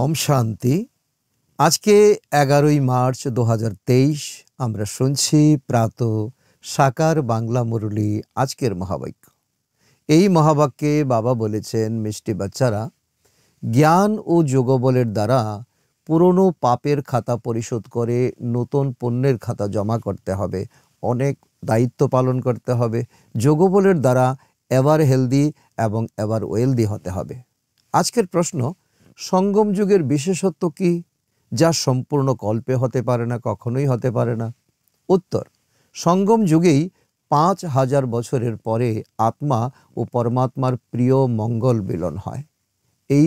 ওম শান্তি আজকে এগারোই মার্চ দু আমরা শুনছি প্রাত সাকার বাংলা মুরলী আজকের মহাবাক্য এই মহাবাক্যে বাবা বলেছেন মিষ্টি বাচ্চারা জ্ঞান ও যোগবলের দ্বারা পুরনো পাপের খাতা পরিশোধ করে নতুন পণ্যের খাতা জমা করতে হবে অনেক দায়িত্ব পালন করতে হবে যোগবলের দ্বারা এভার হেলদি এবং এভার ওয়েলদি হতে হবে আজকের প্রশ্ন সঙ্গম যুগের বিশেষত্ব কি যা সম্পূর্ণ কল্পে হতে পারে না কখনোই হতে পারে না উত্তর সঙ্গম যুগেই পাঁচ হাজার বছরের পরে আত্মা ও পরমাত্মার প্রিয় মঙ্গল মিলন হয় এই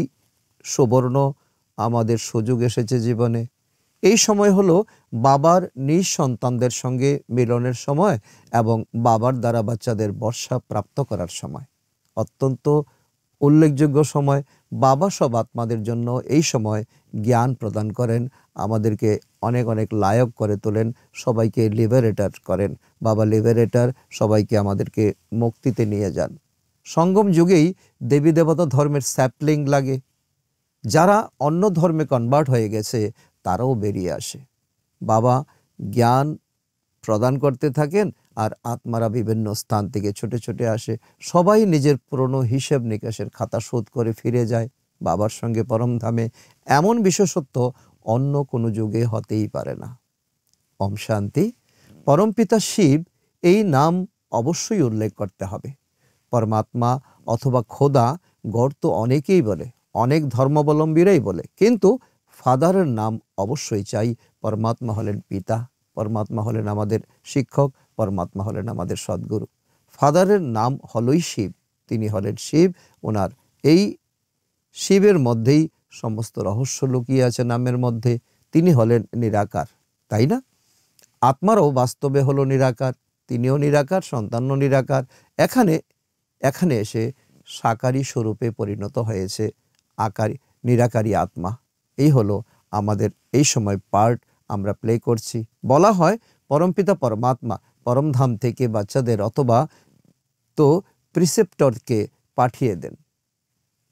সুবর্ণ আমাদের সুযোগ এসেছে জীবনে এই সময় হলো বাবার নিজ সন্তানদের সঙ্গে মিলনের সময় এবং বাবার দ্বারা বাচ্চাদের বর্ষা প্রাপ্ত করার সময় অত্যন্ত উল্লেখযোগ্য সময় বাবা সব আত্মাদের জন্য এই সময় জ্ঞান প্রদান করেন আমাদেরকে অনেক অনেক লায়ক করে তোলেন সবাইকে লিবারেটার করেন বাবা লিবারেটার সবাইকে আমাদেরকে মুক্তিতে নিয়ে যান সঙ্গম যুগেই দেবী দেবতা ধর্মের স্যাপলিং লাগে যারা অন্য ধর্মে কনভার্ট হয়ে গেছে তারাও বেরিয়ে আসে বাবা জ্ঞান প্রদান করতে থাকেন আর আত্মারা বিভিন্ন স্থান থেকে ছুটে ছুটে আসে সবাই নিজের পুরনো হিসেব নিকাশের খাতা শোধ করে ফিরে যায় বাবার সঙ্গে পরমধামে এমন বিশেষত্ব অন্য কোনো যুগে হতেই পারে না ওম শান্তি পরমপিতা শিব এই নাম অবশ্যই উল্লেখ করতে হবে পরমাত্মা অথবা খোদা গর্ত অনেকেই বলে অনেক ধর্মাবলম্বীরাই বলে কিন্তু ফাদারের নাম অবশ্যই চাই পরমাত্মা হলেন পিতা পরমাত্মা হলেন আমাদের শিক্ষক পরমাত্মা হলেন আমাদের সদ্গুরু ফাদারের নাম হলই শিব তিনি হলেন শিব ওনার এই শিবের মধ্যেই সমস্ত রহস্য লুকিয়ে আছে নামের মধ্যে তিনি হলেন নিরাকার তাই না আত্মারও বাস্তবে হলো নিরাকার তিনিও নিরাকার সন্তানও নিরাকার এখানে এখানে এসে সাকারী স্বরূপে পরিণত হয়েছে আকারী নিরাকারী আত্মা এই হলো আমাদের এই সময় পার্ট আমরা প্লে করছি বলা হয় পরমপিতা পরমাত্মা পরমধাম থেকে বাচ্চাদের অথবা তো প্রিসেপ্টরকে পাঠিয়ে দেন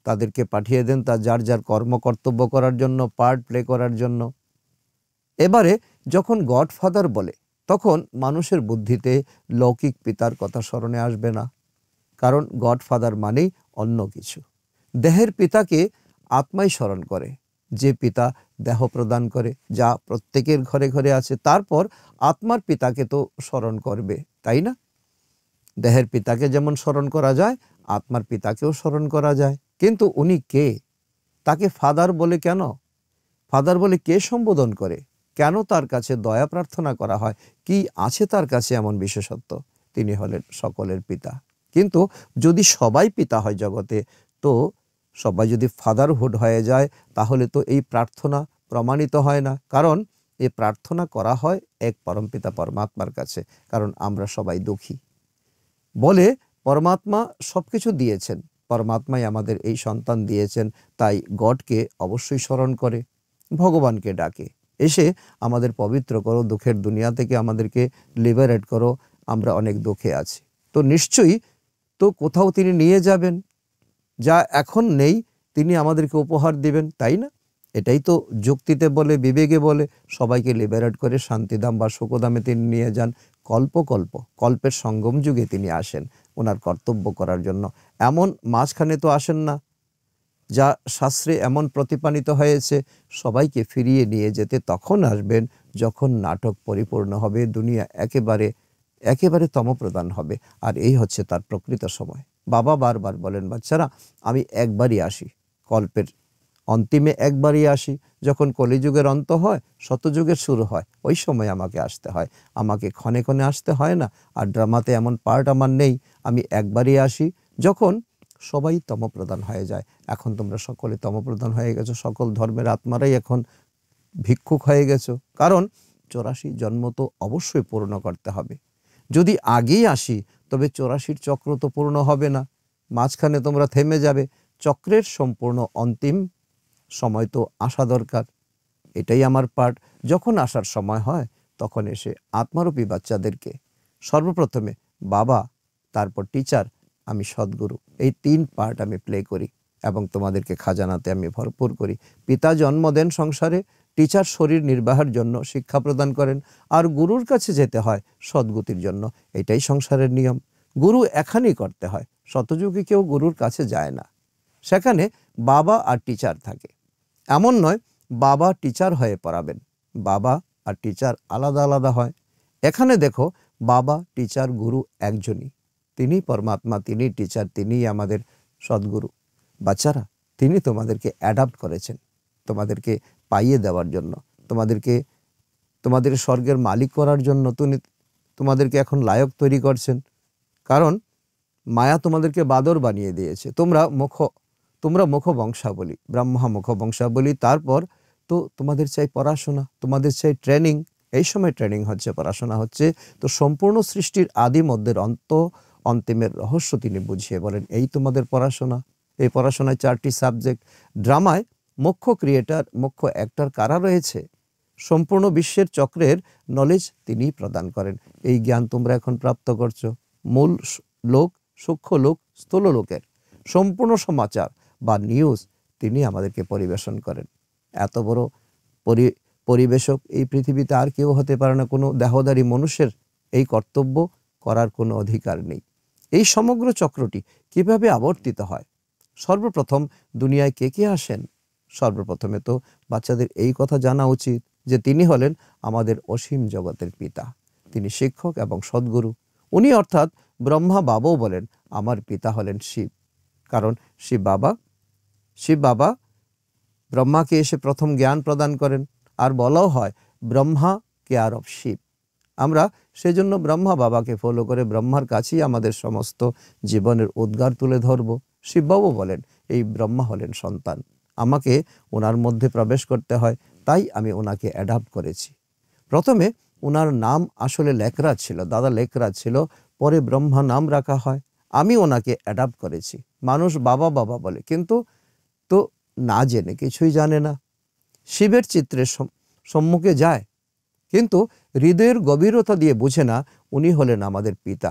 তাদেরকে পাঠিয়ে দেন তা যার যার কর্মকর্তব্য করার জন্য পার্ট প্লে করার জন্য এবারে যখন গডফাদার বলে তখন মানুষের বুদ্ধিতে লৌকিক পিতার কথা স্মরণে আসবে না কারণ গডফাদার মানেই অন্য কিছু দেহের পিতাকে আত্মাই স্মরণ করে যে পিতা দেহ প্রদান করে যা প্রত্যেকের ঘরে ঘরে আছে তারপর আত্মার পিতাকে তো স্মরণ করবে তাই না দেহের পিতাকে যেমন স্মরণ করা যায় আত্মার পিতাকেও স্মরণ করা যায় কিন্তু উনি কে তাকে ফাদার বলে কেন ফাদার বলে কে সম্বোধন করে কেন তার কাছে দয়া প্রার্থনা করা হয় কি আছে তার কাছে এমন বিশেষত্ব তিনি হলেন সকলের পিতা কিন্তু যদি সবাই পিতা হয় জগতে তো সবাই যদি ফাদারহুড হয়ে যায় তাহলে তো এই প্রার্থনা প্রমাণিত হয় না কারণ এই প্রার্থনা করা হয় এক পরমপিতা পরমাত্মার কাছে কারণ আমরা সবাই দুঃখী বলে পরমাত্মা সব কিছু দিয়েছেন পরমাত্মাই আমাদের এই সন্তান দিয়েছেন তাই গডকে অবশ্যই স্মরণ করে ভগবানকে ডাকে এসে আমাদের পবিত্র করো দুঃখের দুনিয়া থেকে আমাদেরকে লিবারেট করো আমরা অনেক দুঃখে আছি তো নিশ্চয়ই তো কোথাও তিনি নিয়ে যাবেন যা এখন নেই তিনি আমাদেরকে উপহার দিবেন তাই না এটাই তো যুক্তিতে বলে বিবেকে বলে সবাইকে লিবারেট করে শান্তিধাম বা শোকদামে তিনি নিয়ে যান কল্পকল্প কল্পের সঙ্গম যুগে তিনি আসেন ওনার কর্তব্য করার জন্য এমন মাঝখানে তো আসেন না যা শাস্ত্রে এমন প্রতিপানিত হয়েছে সবাইকে ফিরিয়ে নিয়ে যেতে তখন আসবেন যখন নাটক পরিপূর্ণ হবে দুনিয়া একেবারে একেবারে তমপ্রদান হবে আর এই হচ্ছে তার প্রকৃত সময় বাবা বারবার বলেন বাচ্চারা আমি একবারই আসি কল্পের অন্তিমে একবারই আসি যখন কলিযুগের অন্ত হয় শতযুগের শুরু হয় ওই সময় আমাকে আসতে হয় আমাকে ক্ষণে ক্ষণে আসতে হয় না আর ড্রামাতে এমন পার্ট আমার নেই আমি একবারই আসি যখন সবাই তমপ্রদান হয়ে যায় এখন তোমরা সকলে তমপ্রদান হয়ে গেছো সকল ধর্মের আত্মারাই এখন ভিক্ষুক হয়ে গেছো কারণ চৌরাশি জন্ম তো অবশ্যই পূর্ণ করতে হবে যদি আগেই আসি তবে চৌরাশির চক্র তো পূর্ণ হবে না মাঝখানে তোমরা থেমে যাবে চক্রের সম্পূর্ণ অন্তিম সময় তো আসা দরকার এটাই আমার পাঠ যখন আসার সময় হয় তখন এসে আত্মারূপী বাচ্চাদেরকে সর্বপ্রথমে বাবা তারপর টিচার আমি সদ্গুরু এই তিন পার্ট আমি প্লে করি এবং তোমাদেরকে খাজানাতে আমি ভরপুর করি পিতা জন্ম দেন সংসারে টিচার শরীর নির্বাহের জন্য শিক্ষা প্রদান করেন আর গুরুর কাছে যেতে হয় সদ্গতির জন্য এটাই সংসারের নিয়ম গুরু এখানেই করতে হয় শতযোগী কেউ গুরুর কাছে যায় না সেখানে বাবা আর টিচার থাকে এমন নয় বাবা টিচার হয়ে পড়াবেন বাবা আর টিচার আলাদা আলাদা হয় এখানে দেখো বাবা টিচার গুরু একজনই তিনি পরমাত্মা তিনি টিচার তিনি আমাদের সদ্গুরু বাচ্চারা তিনি তোমাদেরকে অ্যাডাপ্ট করেছেন তোমাদেরকে পাইয়ে দেওয়ার জন্য তোমাদেরকে তোমাদের স্বর্গের মালিক করার জন্য তিনি তোমাদেরকে এখন লায়ক তৈরি করছেন কারণ মায়া তোমাদেরকে বাদর বানিয়ে দিয়েছে তোমরা মুখ তোমরা মুখ বংশাবলী ব্রাহ্মা মুখ বংশাবলী তারপর তো তোমাদের চাই পড়াশোনা তোমাদের চাই ট্রেনিং এই সময় ট্রেনিং হচ্ছে পড়াশোনা হচ্ছে তো সম্পূর্ণ সৃষ্টির আদি মধ্যের অন্ত অন্তিমের রহস্য তিনি বুঝিয়ে বলেন এই তোমাদের পড়াশোনা এই পড়াশোনায় চারটি সাবজেক্ট ড্রামায় মুখ্য ক্রিয়েটার মুখ্য অ্যাক্টর কারা রয়েছে সম্পূর্ণ বিশ্বের চক্রের নলেজ তিনি প্রদান করেন এই জ্ঞান তোমরা এখন প্রাপ্ত করছো মূল লোক সূক্ষ্ম লোক স্থূল লোকের সম্পূর্ণ সমাচার বা নিউজ তিনি আমাদেরকে পরিবেশন করেন এত বড় পরি পরিবেশক এই পৃথিবীতে আর কেউ হতে পারে না কোনো দেহদারী মানুষের এই কর্তব্য করার কোনো অধিকার নেই এই সমগ্র চক্রটি কিভাবে আবর্তিত হয় সর্বপ্রথম দুনিয়ায় কে কে আসেন সর্বপ্রথমে তো বাচ্চাদের এই কথা জানা উচিত যে তিনি হলেন আমাদের অসীম জগতের পিতা তিনি শিক্ষক এবং সদ্গুরু উনি অর্থাৎ ব্রহ্মা বাবাও বলেন আমার পিতা হলেন শিব কারণ শিব বাবা শিব বাবা ব্রহ্মাকে এসে প্রথম জ্ঞান প্রদান করেন আর বলাও হয় ব্রহ্মা কেয়ার অফ শিব আমরা সেজন্য ব্রহ্মা বাবাকে ফলো করে ব্রহ্মার কাছেই আমাদের সমস্ত জীবনের উদ্গার তুলে ধরব শিববাবু বলেন এই ব্রহ্মা হলেন সন্তান আমাকে ওনার মধ্যে প্রবেশ করতে হয় তাই আমি ওনাকে অ্যাডাপ্ট করেছি প্রথমে ওনার নাম আসলে লেকরা ছিল দাদা লেকরা ছিল পরে ব্রহ্মা নাম রাখা হয় আমি ওনাকে অ্যাডাপ্ট করেছি মানুষ বাবা বাবা বলে কিন্তু তো না জেনে কিছুই জানে না শিবের চিত্রের সম্মুখে যায় কিন্তু হৃদয়ের গভীরতা দিয়ে বুঝে না উনি হলেন আমাদের পিতা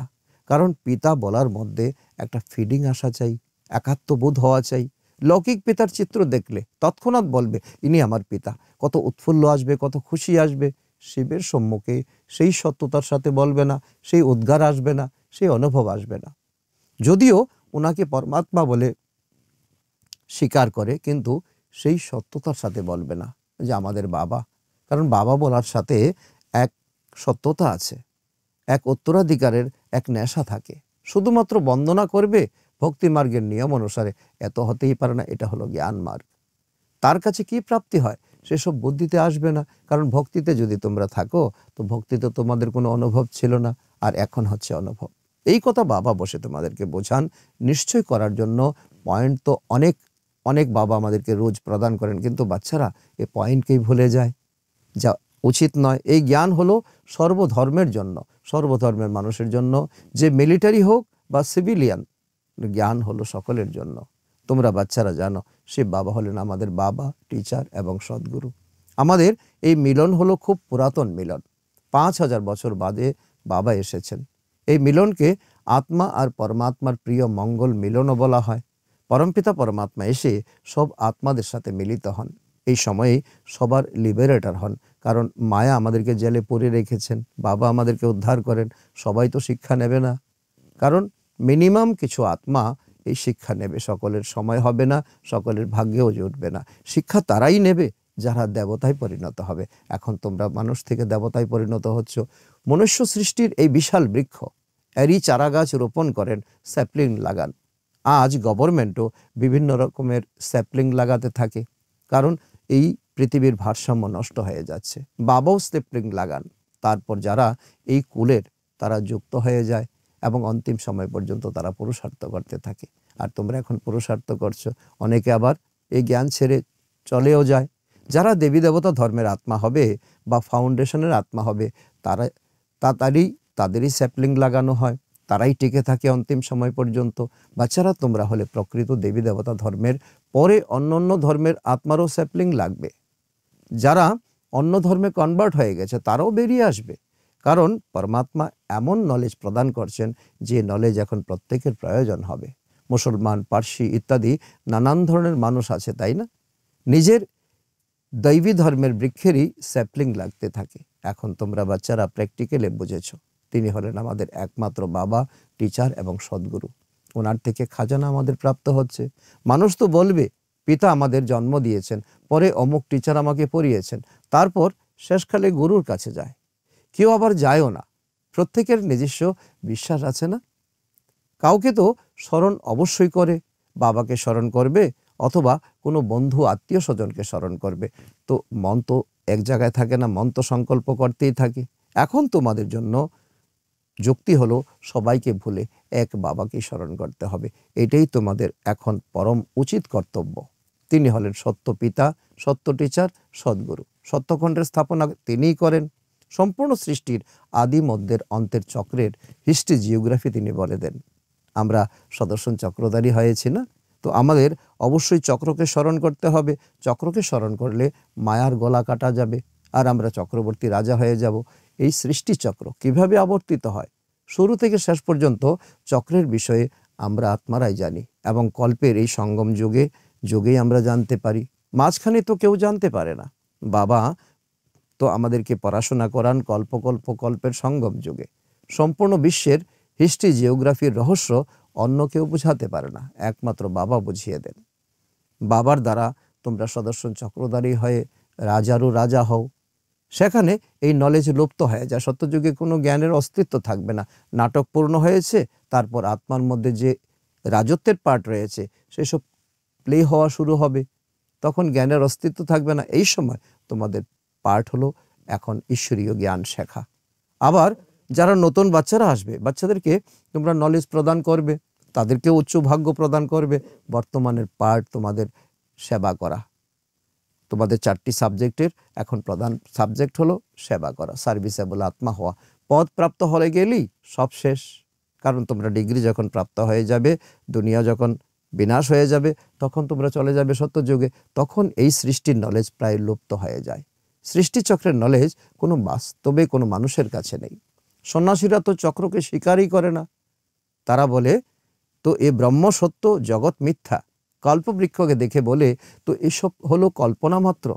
কারণ পিতা বলার মধ্যে একটা ফিডিং আসা চাই একাত্মবোধ হওয়া চাই লৌকিক পিতার চিত্র দেখলে তৎক্ষণাৎ বলবে ইনি আমার পিতা কত উৎফুল্ল আসবে কত খুশি আসবে শিবের সম্মুখে সেই সত্যতার সাথে বলবে না সেই উদ্গার আসবে না সেই অনুভব আসবে না যদিও ওনাকে পরমাত্মা বলে স্বীকার করে কিন্তু সেই সত্যতার সাথে বলবে না যে আমাদের বাবা কারণ বাবা বলার সাথে এক সত্যতা আছে এক উত্তরাধিকারের এক নেশা থাকে শুধুমাত্র বন্দনা করবে ভক্তি মার্গের নিয়ম অনুসারে এত হতেই পারে না এটা হলো জ্ঞান মার্গ তার কাছে কি প্রাপ্তি হয় সেসব বুদ্ধিতে আসবে না কারণ ভক্তিতে যদি তোমরা থাকো তো ভক্তিতে তোমাদের কোনো অনুভব ছিল না আর এখন হচ্ছে অনুভব এই কথা বাবা বসে তোমাদেরকে বোঝান নিশ্চয় করার জন্য পয়েন্ট তো অনেক অনেক বাবা আমাদেরকে রোজ প্রদান করেন কিন্তু বাচ্চারা এই পয়েন্টকেই ভুলে যায় যা উচিত নয় এই জ্ঞান হলো সর্বধর্মের জন্য সর্বধর্মের মানুষের জন্য যে মিলিটারি হোক বা সিভিলিয়ান জ্ঞান হলো সকলের জন্য তোমরা বাচ্চারা জানো সে বাবা হলেন আমাদের বাবা টিচার এবং সদ্গুরু আমাদের এই মিলন হলো খুব পুরাতন মিলন পাঁচ হাজার বছর বাদে বাবা এসেছেন এই মিলনকে আত্মা আর পরমাত্মার প্রিয় মঙ্গল মিলনও বলা হয় পরমপিতা পরমাত্মা এসে সব আত্মাদের সাথে মিলিত হন এই সময়ে সবার লিবারেটার হন কারণ মায়া আমাদেরকে জেলে পড়ে রেখেছেন বাবা আমাদেরকে উদ্ধার করেন সবাই তো শিক্ষা নেবে না কারণ মিনিমাম কিছু আত্মা এই শিক্ষা নেবে সকলের সময় হবে না সকলের ভাগ্যেও জুটবে না শিক্ষা তারাই নেবে যারা দেবতায় পরিণত হবে এখন তোমরা মানুষ থেকে দেবতায় পরিণত হচ্ছ মনুষ্য সৃষ্টির এই বিশাল বৃক্ষ এরই চারাগাছ রোপণ করেন স্যাপলিং লাগান আজ গভর্নমেন্টও বিভিন্ন রকমের স্যাপলিং লাগাতে থাকে কারণ এই পৃথিবীর ভারসাম্য নষ্ট হয়ে যাচ্ছে বাবাও স্যাপলিং লাগান তারপর যারা এই কুলের তারা যুক্ত হয়ে যায় এবং অন্তিম সময় পর্যন্ত তারা পুরুষার্থ করতে থাকে আর তোমরা এখন পুরুষার্থ করছো অনেকে আবার এই জ্ঞান ছেড়ে চলেও যায় যারা দেবী দেবতা ধর্মের আত্মা হবে বা ফাউন্ডেশনের আত্মা হবে তারা তাড়াতাড়ি তাদেরই স্যাপলিং লাগানো হয় তারাই টিকে থাকে অন্তিম সময় পর্যন্ত বাচ্চারা তোমরা হলে প্রকৃত দেবী দেবতা ধর্মের পরে অন্য অন্য ধর্মের আত্মারও স্যাপলিং লাগবে যারা অন্য ধর্মে কনভার্ট হয়ে গেছে তারাও বেরিয়ে আসবে কারণ পরমাত্মা এমন নলেজ প্রদান করছেন যে নলেজ এখন প্রত্যেকের প্রয়োজন হবে মুসলমান পার্সি ইত্যাদি নানান ধরনের মানুষ আছে তাই না নিজের দৈবী ধর্মের বৃক্ষেরই স্যাপলিং লাগতে থাকে এখন তোমরা বাচ্চারা প্র্যাকটিক্যালে বুঝেছ তিনি হলেন আমাদের একমাত্র বাবা টিচার এবং সদ্গুরু ওনার থেকে খাজানা আমাদের প্রাপ্ত হচ্ছে মানুষ তো বলবে পিতা আমাদের জন্ম দিয়েছেন পরে অমুক টিচার আমাকে পড়িয়েছেন তারপর শেষকালে গুরুর কাছে যায় কেউ আবার যায়ও না প্রত্যেকের নিজস্ব বিশ্বাস আছে না কাউকে তো স্মরণ অবশ্যই করে বাবাকে স্মরণ করবে অথবা কোনো বন্ধু আত্মীয় স্বজনকে স্মরণ করবে তো মন তো এক জায়গায় থাকে না মন তো সংকল্প করতেই থাকে এখন তোমাদের জন্য যুক্তি হলো সবাইকে ভুলে এক বাবাকে স্মরণ করতে হবে এটাই তোমাদের এখন পরম উচিত কর্তব্য তিনি হলেন সত্য পিতা সত্য টিচার সদ্গুরু সত্যখণ্ডের স্থাপনা তিনিই করেন সম্পূর্ণ সৃষ্টির আদি মধ্যের অন্তের চক্রের হিস্ট্রি জিওগ্রাফি তিনি বলে দেন আমরা সদর্শন চক্রধারী হয়েছি না তো আমাদের অবশ্যই চক্রকে স্মরণ করতে হবে চক্রকে স্মরণ করলে মায়ার গলা কাটা যাবে আর আমরা চক্রবর্তী রাজা হয়ে যাব এই সৃষ্টি চক্র কিভাবে আবর্তিত হয় শুরু থেকে শেষ পর্যন্ত চক্রের বিষয়ে আমরা আত্মারাই জানি এবং কল্পের এই সঙ্গম যুগে যুগেই আমরা জানতে পারি মাঝখানে তো কেউ জানতে পারে না বাবা আমাদেরকে পড়াশোনা করান কল্পকল্প কল্পের সঙ্গম যুগে সম্পূর্ণ বিশ্বের হিস্ট্রি জিওগ্রাফির রহস্য অন্য কেউ বুঝাতে পারে না একমাত্র বাবা বুঝিয়ে দেন বাবার দ্বারা তোমরা সদর্শন চক্রধারী হয়ে রাজারও রাজা হও সেখানে এই নলেজ লুপ্ত হয় যা সত্যযুগে কোনো জ্ঞানের অস্তিত্ব থাকবে না নাটক পূর্ণ হয়েছে তারপর আত্মার মধ্যে যে রাজত্বের পার্ট রয়েছে সেসব প্লে হওয়া শুরু হবে তখন জ্ঞানের অস্তিত্ব থাকবে না এই সময় তোমাদের পার্ট হলো এখন ঈশ্বরীয় জ্ঞান শেখা আবার যারা নতুন বাচ্চারা আসবে বাচ্চাদেরকে তোমরা নলেজ প্রদান করবে তাদেরকে উচ্চ ভাগ্য প্রদান করবে বর্তমানের পার্ট তোমাদের সেবা করা তোমাদের চারটি সাবজেক্টের এখন প্রধান সাবজেক্ট হলো সেবা করা সার্ভিসেবল আত্মা হওয়া পদ প্রাপ্ত হলে গেলেই সব শেষ কারণ তোমরা ডিগ্রি যখন প্রাপ্ত হয়ে যাবে দুনিয়া যখন বিনাশ হয়ে যাবে তখন তোমরা চলে যাবে সত্য যুগে তখন এই সৃষ্টির নলেজ প্রায় লুপ্ত হয়ে যায় সৃষ্টিচক্রের নলেজ কোনো বাস্তবে কোনো মানুষের কাছে নেই সন্ন্যাসীরা তো চক্রকে স্বীকারই করে না তারা বলে তো এ ব্রহ্ম সত্য জগৎ মিথ্যা কল্পবৃক্ষকে দেখে বলে তো এসব হলো কল্পনা মাত্র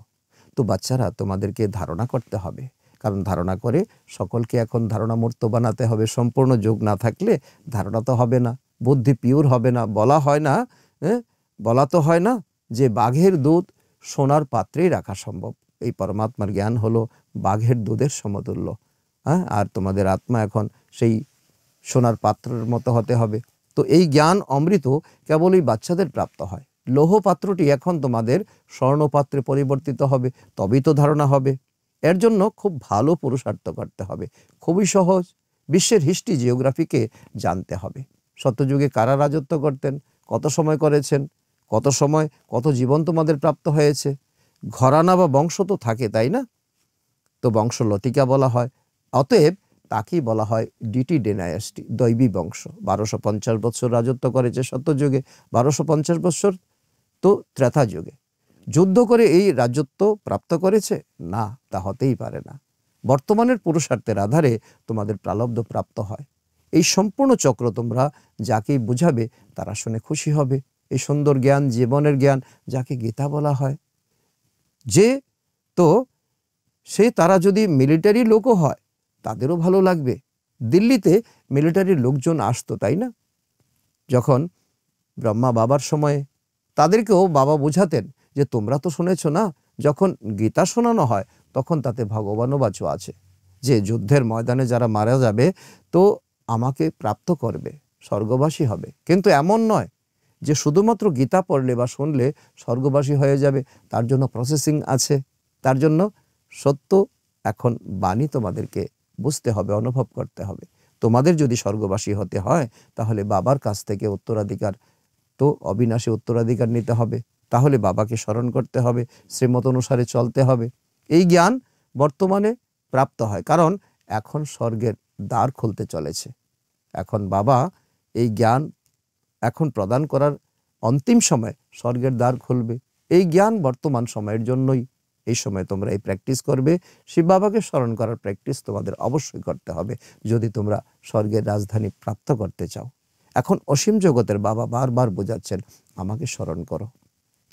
তো বাচ্চারা তোমাদেরকে ধারণা করতে হবে কারণ ধারণা করে সকলকে এখন ধারণা মূর্ত বানাতে হবে সম্পূর্ণ যোগ না থাকলে ধারণা তো হবে না বুদ্ধি পিওর হবে না বলা হয় না হ্যাঁ? বলা তো হয় না যে বাঘের দুধ সোনার পাত্রেই রাখা সম্ভব এই পরমাত্মার জ্ঞান হলো বাঘের দুধের সমতুল্য হ্যাঁ আর তোমাদের আত্মা এখন সেই সোনার পাত্রের মতো হতে হবে তো এই জ্ঞান অমৃত কেবল বাচ্চাদের প্রাপ্ত হয় লৌহ পাত্রটি এখন তোমাদের স্বর্ণপাত্রে পরিবর্তিত হবে তবেই তো ধারণা হবে এর জন্য খুব ভালো পুরুষার্থ করতে হবে খুবই সহজ বিশ্বের হিস্ট্রি জিওগ্রাফিকে জানতে হবে সত্যযুগে কারা রাজত্ব করতেন কত সময় করেছেন কত সময় কত জীবন তোমাদের প্রাপ্ত হয়েছে ঘরানা বা বংশ তো থাকে তাই না তো বংশ লতিকা বলা হয় অতএব তাকেই বলা হয় ডিটি ডেনায়াসটি দৈবী বংশ বারোশো পঞ্চাশ বৎসর রাজত্ব করেছে সত্যযুগে বারোশো পঞ্চাশ বৎসর তো ত্রেতা যুগে যুদ্ধ করে এই রাজত্ব প্রাপ্ত করেছে না তা হতেই পারে না বর্তমানের পুরুষার্থের আধারে তোমাদের প্রালব্ধ প্রাপ্ত হয় এই সম্পূর্ণ চক্র তোমরা যাকেই বুঝাবে তারা শুনে খুশি হবে এই সুন্দর জ্ঞান জীবনের জ্ঞান যাকে গীতা বলা হয় যে তো সে তারা যদি মিলিটারি লোকও হয় তাদেরও ভালো লাগবে দিল্লিতে মিলিটারির লোকজন আসতো তাই না যখন ব্রহ্মা বাবার সময়ে তাদেরকেও বাবা বোঝাতেন যে তোমরা তো শুনেছ না যখন গীতা শোনানো হয় তখন তাতে ভগবানও বাঁচো আছে যে যুদ্ধের ময়দানে যারা মারা যাবে তো আমাকে প্রাপ্ত করবে স্বর্গবাসী হবে কিন্তু এমন নয় যে শুধুমাত্র গীতা পড়লে বা শুনলে স্বর্গবাসী হয়ে যাবে তার জন্য প্রসেসিং আছে তার জন্য সত্য এখন বাণী তোমাদেরকে বুঝতে হবে অনুভব করতে হবে তোমাদের যদি স্বর্গবাসী হতে হয় তাহলে বাবার কাছ থেকে উত্তরাধিকার তো অবিনাশী উত্তরাধিকার নিতে হবে তাহলে বাবাকে স্মরণ করতে হবে শ্রীমত অনুসারে চলতে হবে এই জ্ঞান বর্তমানে প্রাপ্ত হয় কারণ এখন স্বর্গের দ্বার খুলতে চলেছে এখন বাবা এই জ্ঞান এখন প্রদান করার অন্তিম সময় স্বর্গের দ্বার খুলবে এই জ্ঞান বর্তমান সময়ের জন্যই এই সময় তোমরা এই প্র্যাকটিস করবে শিব বাবাকে স্মরণ করার প্র্যাকটিস তোমাদের অবশ্যই করতে হবে যদি তোমরা স্বর্গের রাজধানী প্রাপ্ত করতে চাও এখন অসীম জগতের বাবা বারবার বোঝাচ্ছেন আমাকে স্মরণ করো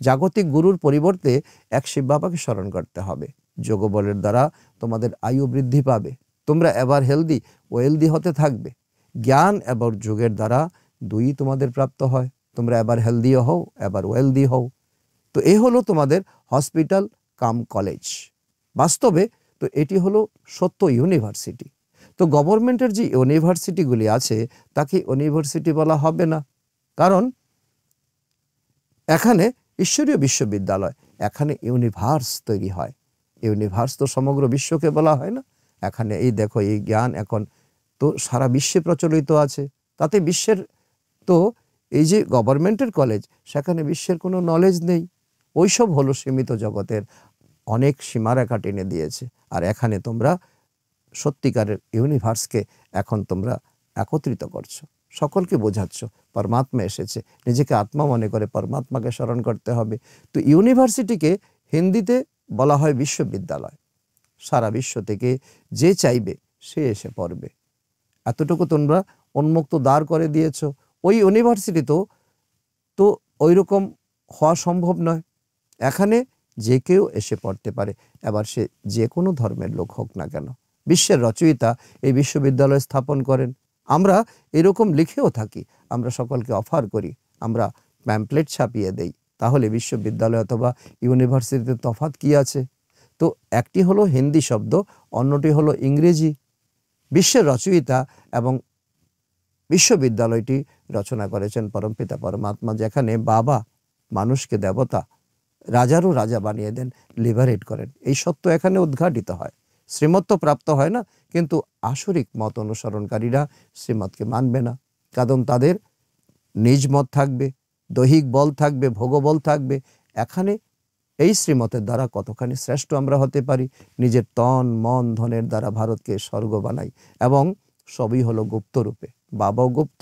জাগতিক গুরুর পরিবর্তে এক শিব বাবাকে স্মরণ করতে হবে যোগবলের দ্বারা তোমাদের আয়ু বৃদ্ধি পাবে তোমরা এবার হেলদি ওয়েলদি হতে থাকবে জ্ঞান এবং যোগের দ্বারা দুই তোমাদের প্রাপ্ত হয় তোমরা এবার হেলদিও হও এবার ওয়েলদি হও তো এ হলো তোমাদের হসপিটাল কাম কলেজ বাস্তবে তো এটি হলো সত্য ইউনিভার্সিটি তো গভর্নমেন্টের যে ইউনিভার্সিটিগুলি আছে তাকে ইউনিভার্সিটি বলা হবে না কারণ এখানে ঈশ্বরীয় বিশ্ববিদ্যালয় এখানে ইউনিভার্স তৈরি হয় ইউনিভার্স তো সমগ্র বিশ্বকে বলা হয় না এখানে এই দেখো এই জ্ঞান এখন তো সারা বিশ্বে প্রচলিত আছে তাতে বিশ্বের তো এই যে গভর্নমেন্টের কলেজ সেখানে বিশ্বের কোনো নলেজ নেই ওইসব হলো সীমিত জগতের অনেক সীমারেখা টেনে দিয়েছে আর এখানে তোমরা সত্যিকারের ইউনিভার্সকে এখন তোমরা একত্রিত করছো সকলকে বোঝাচ্ছ পরমাত্মা এসেছে নিজেকে আত্মা মনে করে পরমাত্মাকে স্মরণ করতে হবে তো ইউনিভার্সিটিকে হিন্দিতে বলা হয় বিশ্ববিদ্যালয় সারা বিশ্ব থেকে যে চাইবে সে এসে পড়বে এতটুকু তোমরা উন্মুক্ত দ্বার করে দিয়েছ ওই ইউনিভার্সিটি তো তো ওই রকম হওয়া সম্ভব নয় এখানে যে কেউ এসে পড়তে পারে এবার সে যে কোনো ধর্মের লোক হোক না কেন বিশ্বের রচয়িতা এই বিশ্ববিদ্যালয় স্থাপন করেন আমরা এরকম লিখেও থাকি আমরা সকলকে অফার করি আমরা প্যাম্পলেট ছাপিয়ে দেই তাহলে বিশ্ববিদ্যালয় অথবা ইউনিভার্সিটিতে তফাত কি আছে তো একটি হলো হিন্দি শব্দ অন্যটি হলো ইংরেজি বিশ্বের রচয়িতা এবং বিশ্ববিদ্যালয়টি রচনা করেছেন পরমপিতা পরমাত্মা যেখানে বাবা মানুষকে দেবতা রাজারও রাজা বানিয়ে দেন লিবারেট করেন এই সত্য এখানে উদ্ঘাটিত হয় শ্রীমত প্রাপ্ত হয় না কিন্তু আসরিক মত অনুসরণকারীরা শ্রীমতকে মানবে না কারণ তাদের নিজ মত থাকবে দৈহিক বল থাকবে ভোগবল থাকবে এখানে এই শ্রীমতের দ্বারা কতখানি শ্রেষ্ঠ আমরা হতে পারি নিজের তন মন ধনের দ্বারা ভারতকে স্বর্গ বানাই এবং সবই হলো গুপ্তরূপে বাবাও গুপ্ত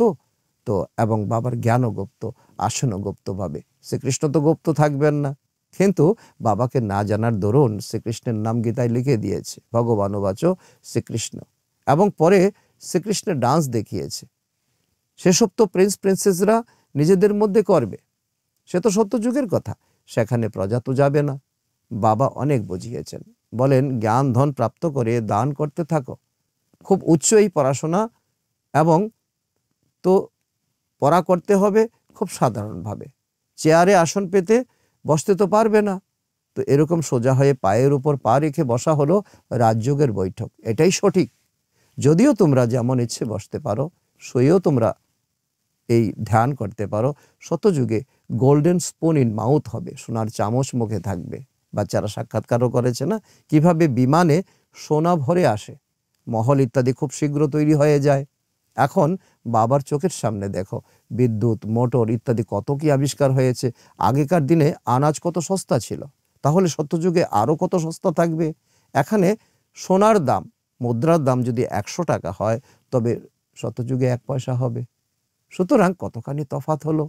তো এবং বাবার জ্ঞানও গুপ্ত আসনও গুপ্তভাবে শ্রীকৃষ্ণ তো গুপ্ত থাকবেন না কিন্তু বাবাকে না জানার দরুন শ্রীকৃষ্ণের নাম গীতায় লিখে দিয়েছে ভগবান বাচ শ্রীকৃষ্ণ এবং পরে শ্রীকৃষ্ণের ডান্স দেখিয়েছে সেসব তো প্রিন্স প্রিন্সেসরা নিজেদের মধ্যে করবে সে তো সত্যযুগের কথা সেখানে প্রজা তো যাবে না বাবা অনেক বুঝিয়েছেন বলেন জ্ঞান ধন প্রাপ্ত করে দান করতে থাকো খুব উচ্চ এই পড়াশোনা এবং তো পড়া করতে হবে খুব সাধারণভাবে চেয়ারে আসন পেতে বসতে তো পারবে না তো এরকম সোজা হয়ে পায়ের উপর পা রেখে বসা হলো রাজযোগের বৈঠক এটাই সঠিক যদিও তোমরা যেমন ইচ্ছে বসতে পারো সইও তোমরা এই ধ্যান করতে পারো শতযুগে গোল্ডেন স্পুন ইন মাউথ হবে সোনার চামচ মুখে থাকবে বাচ্চারা সাক্ষাৎকারও করেছে না কিভাবে বিমানে সোনা ভরে আসে মহল ইত্যাদি খুব শীঘ্র তৈরি হয়ে যায় এখন বাবার চোখের সামনে দেখো বিদ্যুৎ মোটর ইত্যাদি কত কি আবিষ্কার হয়েছে আগেকার দিনে আনাজ কত সস্তা ছিল তাহলে সত্যযুগে আরও কত সস্তা থাকবে এখানে সোনার দাম মুদ্রার দাম যদি একশো টাকা হয় তবে সত্যযুগে এক পয়সা হবে সুতরাং কতখানি তফাত হলো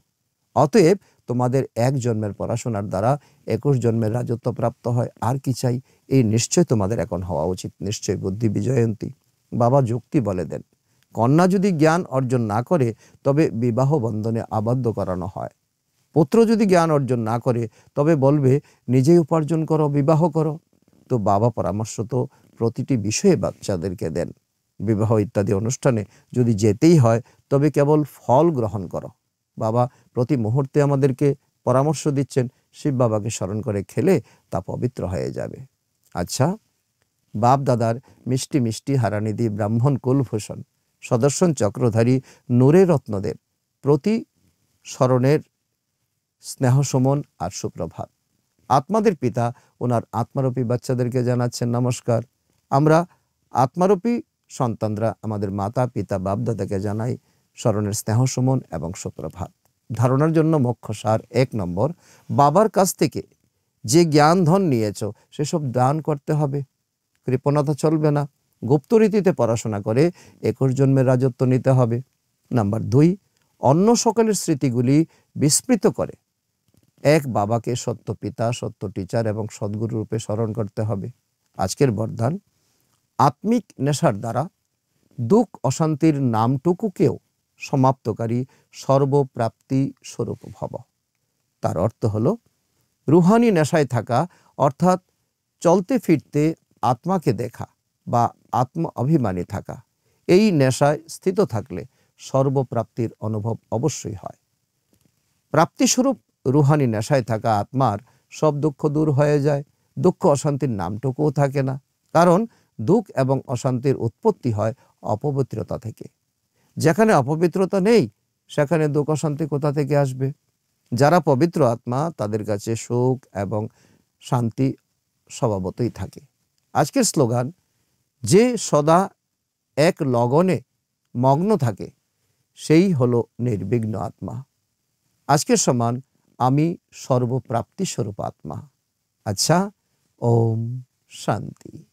অতএব তোমাদের এক জন্মের পড়াশোনার দ্বারা একুশ জন্মের রাজত্ব প্রাপ্ত হয় আর কি চাই এই নিশ্চয় তোমাদের এখন হওয়া উচিত নিশ্চয় বুদ্ধি বিজয়ন্তী বাবা যুক্তি বলে দেন কন্যা যদি জ্ঞান অর্জন না করে তবে বিবাহ বন্ধনে আবদ্ধ করানো হয় পুত্র যদি জ্ঞান অর্জন না করে তবে বলবে নিজেই উপার্জন করো বিবাহ করো তো বাবা পরামর্শ তো প্রতিটি বিষয়ে বাচ্চাদেরকে দেন বিবাহ ইত্যাদি অনুষ্ঠানে যদি যেতেই হয় তবে কেবল ফল গ্রহণ করো বাবা প্রতি মুহূর্তে আমাদেরকে পরামর্শ দিচ্ছেন শিব বাবাকে স্মরণ করে খেলে তা পবিত্র হয়ে যাবে আচ্ছা বাপ দাদার মিষ্টি মিষ্টি হারানিধি ব্রাহ্মণ কুলভূষণ সদর্শন চক্রধারী নূরে রত্নদের প্রতি স্মরণের স্নেহসমন আর সুপ্রভাত আত্মাদের পিতা ওনার আত্মারূপী বাচ্চাদেরকে জানাচ্ছেন নমস্কার আমরা আত্মারূপী সন্তানরা আমাদের মাতা পিতা বাপদাদাকে জানাই স্মরণের স্নেহসমন এবং সুপ্রভাত ধারণার জন্য মুখ্য সার এক নম্বর বাবার কাছ থেকে যে জ্ঞান ধন নিয়েছ সেসব দান করতে হবে কৃপণতা চলবে না গুপ্তরীতিতে পড়াশোনা করে একুশ জন্মের রাজত্ব নিতে হবে নাম্বার দুই অন্য সকলের স্মৃতিগুলি বিস্মৃত করে এক বাবাকে সত্য পিতা সত্য টিচার এবং সদ্গুরু রূপে স্মরণ করতে হবে আজকের বরদান আত্মিক নেশার দ্বারা দুঃখ অশান্তির নামটুকুকেও সমাপ্তকারী সর্বপ্রাপ্তি স্বরূপ ভব তার অর্থ হল রুহানি নেশায় থাকা অর্থাৎ চলতে ফিরতে আত্মাকে দেখা বা আত্ম অভিমানী থাকা এই নেশায় স্থিত থাকলে সর্বপ্রাপ্তির অনুভব অবশ্যই হয় প্রাপ্তিস্বরূপ রুহানি নেশায় থাকা আত্মার সব দুঃখ দূর হয়ে যায় দুঃখ অশান্তির নামটুকুও থাকে না কারণ দুঃখ এবং অশান্তির উৎপত্তি হয় অপবিত্রতা থেকে যেখানে অপবিত্রতা নেই সেখানে দুঃখ অশান্তি কোথা থেকে আসবে যারা পবিত্র আত্মা তাদের কাছে সুখ এবং শান্তি স্বভাবতই থাকে আজকের স্লোগান যে সদা এক লগনে মগ্ন থাকে সেই হলো নির্বিঘ্ন আত্মা আজকের সমান আমি সর্বপ্রাপ্তিস্বরূপ আত্মা আচ্ছা ওম শান্তি